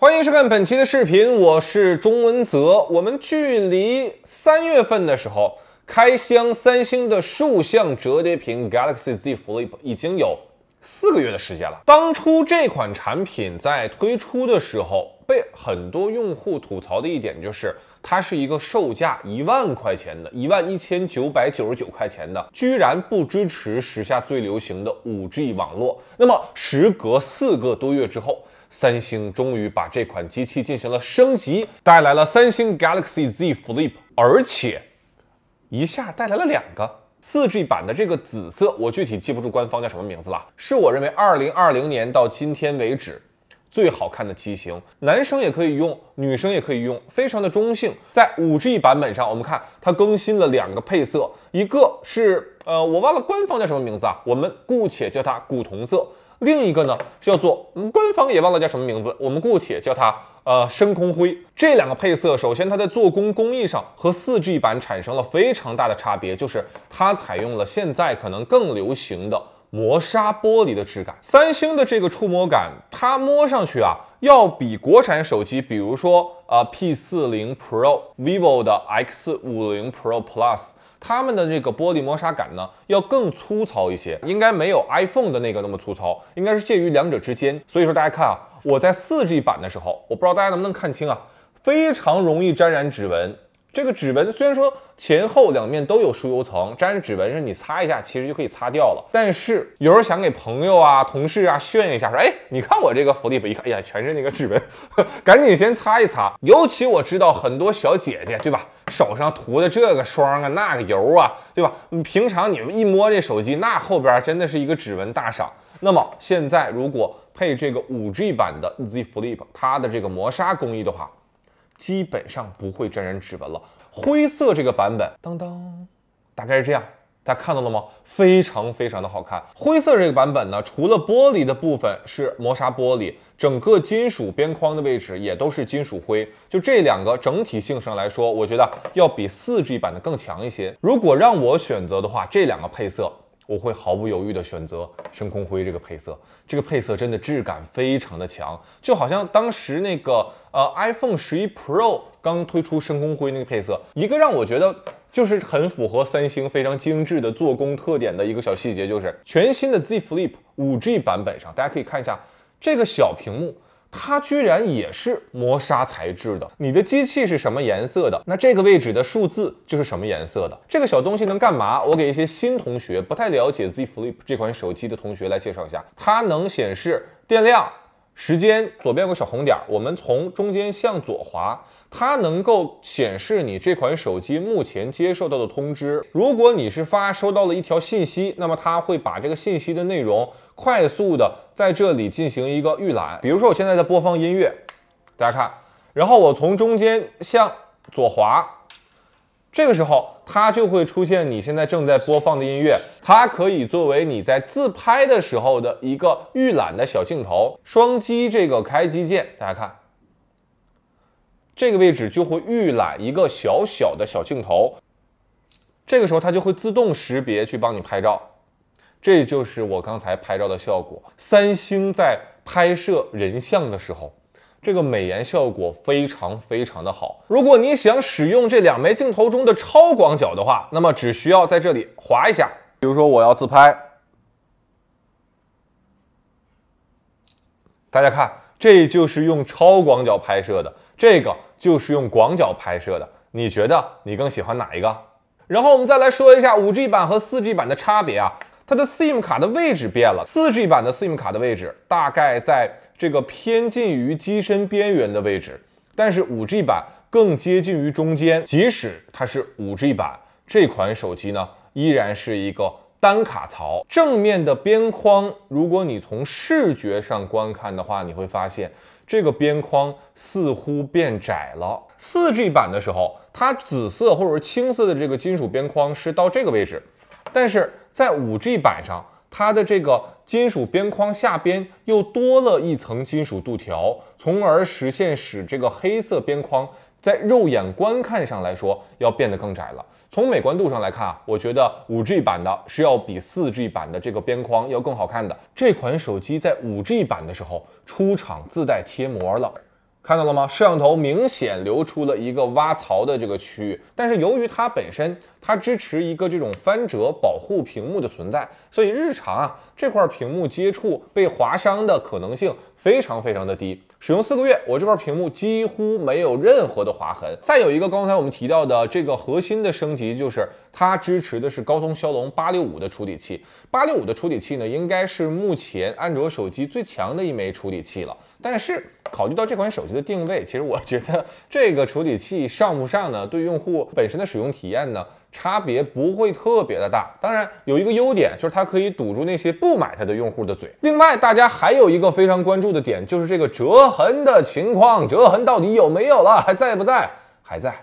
欢迎收看本期的视频，我是钟文泽。我们距离三月份的时候开箱三星的竖向折叠屏 Galaxy Z Flip 已经有四个月的时间了。当初这款产品在推出的时候，被很多用户吐槽的一点就是，它是一个售价一万块钱的，一万一千九百九十九块钱的，居然不支持时下最流行的 5G 网络。那么，时隔四个多月之后。三星终于把这款机器进行了升级，带来了三星 Galaxy Z Flip，而且一下带来了两个 4G 版的这个紫色，我具体记不住官方叫什么名字了，是我认为2020年到今天为止最好看的机型，男生也可以用，女生也可以用，非常的中性。在 5G 版本上，我们看它更新了两个配色，一个是呃，我忘了官方叫什么名字啊，我们姑且叫它古铜色。另一个呢叫做，官方也忘了叫什么名字，我们姑且叫它呃深空灰。这两个配色，首先它在做工工艺上和 4G 版产生了非常大的差别，就是它采用了现在可能更流行的磨砂玻璃的质感。三星的这个触摸感，它摸上去啊，要比国产手机，比如说啊 P 四零 Pro、vivo 的 X 五零 Pro Plus。他们的这个玻璃磨砂感呢，要更粗糙一些，应该没有 iPhone 的那个那么粗糙，应该是介于两者之间。所以说，大家看啊，我在 4G 版的时候，我不知道大家能不能看清啊，非常容易沾染指纹。这个指纹虽然说前后两面都有疏油层，沾着指纹上你擦一下，其实就可以擦掉了。但是有人想给朋友啊、同事啊炫耀一下，说，哎，你看我这个 Flip，一看，哎呀，全是那个指纹，赶紧先擦一擦。尤其我知道很多小姐姐，对吧，手上涂的这个霜啊、那个油啊，对吧？你平常你们一摸这手机，那后边真的是一个指纹大赏。那么现在如果配这个五 G 版的 Z Flip，它的这个磨砂工艺的话，基本上不会沾染指纹了。灰色这个版本，当当，大概是这样，大家看到了吗？非常非常的好看。灰色这个版本呢，除了玻璃的部分是磨砂玻璃，整个金属边框的位置也都是金属灰。就这两个整体性上来说，我觉得要比四 G 版的更强一些。如果让我选择的话，这两个配色。我会毫不犹豫地选择深空灰这个配色，这个配色真的质感非常的强，就好像当时那个呃 iPhone 十一 Pro 刚推出深空灰那个配色，一个让我觉得就是很符合三星非常精致的做工特点的一个小细节，就是全新的 Z Flip 五 G 版本上，大家可以看一下这个小屏幕。它居然也是磨砂材质的。你的机器是什么颜色的？那这个位置的数字就是什么颜色的？这个小东西能干嘛？我给一些新同学不太了解 Z Flip 这款手机的同学来介绍一下，它能显示电量、时间。左边有个小红点儿，我们从中间向左滑。它能够显示你这款手机目前接受到的通知。如果你是发收到了一条信息，那么它会把这个信息的内容快速的在这里进行一个预览。比如说，我现在在播放音乐，大家看，然后我从中间向左滑，这个时候它就会出现你现在正在播放的音乐。它可以作为你在自拍的时候的一个预览的小镜头。双击这个开机键，大家看。这个位置就会预览一个小小的小镜头，这个时候它就会自动识别去帮你拍照，这就是我刚才拍照的效果。三星在拍摄人像的时候，这个美颜效果非常非常的好。如果你想使用这两枚镜头中的超广角的话，那么只需要在这里滑一下。比如说我要自拍，大家看，这就是用超广角拍摄的。这个就是用广角拍摄的，你觉得你更喜欢哪一个？然后我们再来说一下五 G 版和四 G 版的差别啊，它的 SIM 卡的位置变了。四 G 版的 SIM 卡的位置大概在这个偏近于机身边缘的位置，但是五 G 版更接近于中间。即使它是五 G 版，这款手机呢依然是一个。单卡槽正面的边框，如果你从视觉上观看的话，你会发现这个边框似乎变窄了。4G 版的时候，它紫色或者是青色的这个金属边框是到这个位置，但是在 5G 版上，它的这个金属边框下边又多了一层金属镀条，从而实现使这个黑色边框。在肉眼观看上来说，要变得更窄了。从美观度上来看啊，我觉得五 G 版的是要比四 G 版的这个边框要更好看的。这款手机在五 G 版的时候出厂自带贴膜了，看到了吗？摄像头明显留出了一个挖槽的这个区域，但是由于它本身它支持一个这种翻折保护屏幕的存在，所以日常啊这块屏幕接触被划伤的可能性非常非常的低。使用四个月，我这块屏幕几乎没有任何的划痕。再有一个，刚才我们提到的这个核心的升级就是。它支持的是高通骁龙八六五的处理器，八六五的处理器呢，应该是目前安卓手机最强的一枚处理器了。但是考虑到这款手机的定位，其实我觉得这个处理器上不上呢，对用户本身的使用体验呢，差别不会特别的大。当然有一个优点就是它可以堵住那些不买它的用户的嘴。另外大家还有一个非常关注的点就是这个折痕的情况，折痕到底有没有了，还在不在？还在。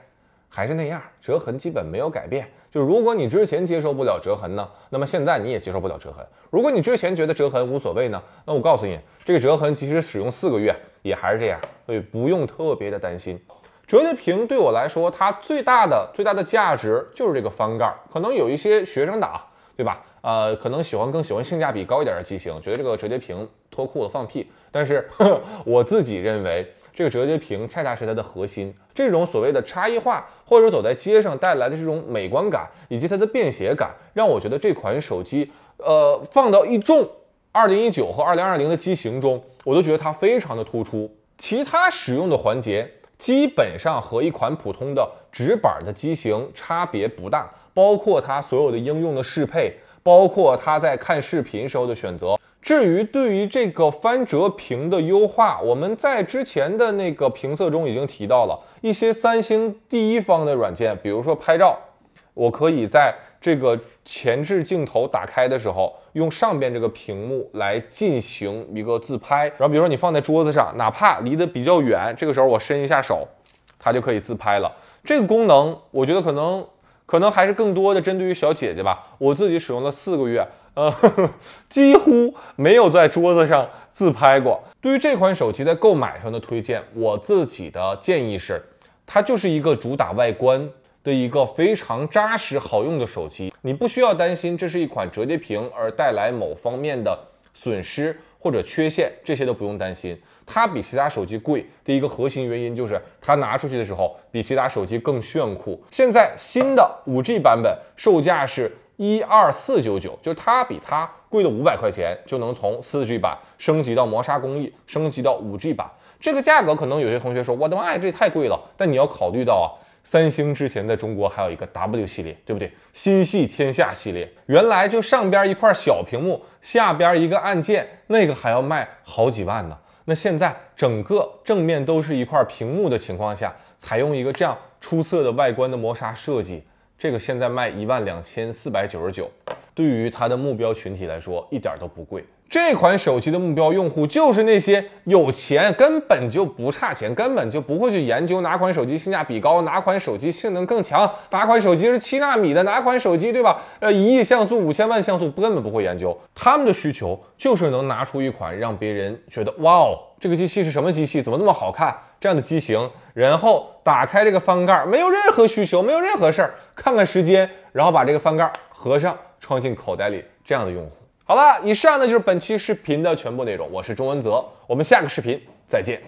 还是那样，折痕基本没有改变。就是如果你之前接受不了折痕呢，那么现在你也接受不了折痕。如果你之前觉得折痕无所谓呢，那我告诉你，这个折痕即使使用四个月也还是这样，所以不用特别的担心。折叠屏对我来说，它最大的最大的价值就是这个翻盖。可能有一些学生党，对吧？呃，可能喜欢更喜欢性价比高一点的机型，觉得这个折叠屏脱裤子放屁。但是 我自己认为。这个折叠屏恰恰是它的核心，这种所谓的差异化，或者走在街上带来的这种美观感，以及它的便携感，让我觉得这款手机，呃，放到一众2019和2020的机型中，我都觉得它非常的突出。其他使用的环节基本上和一款普通的直板的机型差别不大，包括它所有的应用的适配。包括他在看视频时候的选择。至于对于这个翻折屏的优化，我们在之前的那个评测中已经提到了一些三星第一方的软件，比如说拍照，我可以在这个前置镜头打开的时候，用上边这个屏幕来进行一个自拍。然后比如说你放在桌子上，哪怕离得比较远，这个时候我伸一下手，它就可以自拍了。这个功能，我觉得可能。可能还是更多的针对于小姐姐吧，我自己使用了四个月，呃，几乎没有在桌子上自拍过。对于这款手机在购买上的推荐，我自己的建议是，它就是一个主打外观的一个非常扎实好用的手机，你不需要担心这是一款折叠屏而带来某方面的损失。或者缺陷，这些都不用担心。它比其他手机贵的一个核心原因就是，它拿出去的时候比其他手机更炫酷。现在新的 5G 版本售价是12499，就是它比它贵了五百块钱，就能从 4G 版升级到磨砂工艺，升级到 5G 版。这个价格可能有些同学说，我的妈呀，这也太贵了。但你要考虑到啊，三星之前在中国还有一个 W 系列，对不对？心系天下系列，原来就上边一块小屏幕，下边一个按键，那个还要卖好几万呢。那现在整个正面都是一块屏幕的情况下，采用一个这样出色的外观的磨砂设计，这个现在卖一万两千四百九十九，对于它的目标群体来说，一点都不贵。这款手机的目标用户就是那些有钱，根本就不差钱，根本就不会去研究哪款手机性价比高，哪款手机性能更强，哪款手机是七纳米的，哪款手机对吧？呃，一亿像素、五千万像素，根本不会研究。他们的需求就是能拿出一款让别人觉得哇哦，这个机器是什么机器，怎么那么好看？这样的机型，然后打开这个翻盖，没有任何需求，没有任何事儿，看看时间，然后把这个翻盖合上，装进口袋里。这样的用户。好了，以上呢就是本期视频的全部内容。我是钟文泽，我们下个视频再见。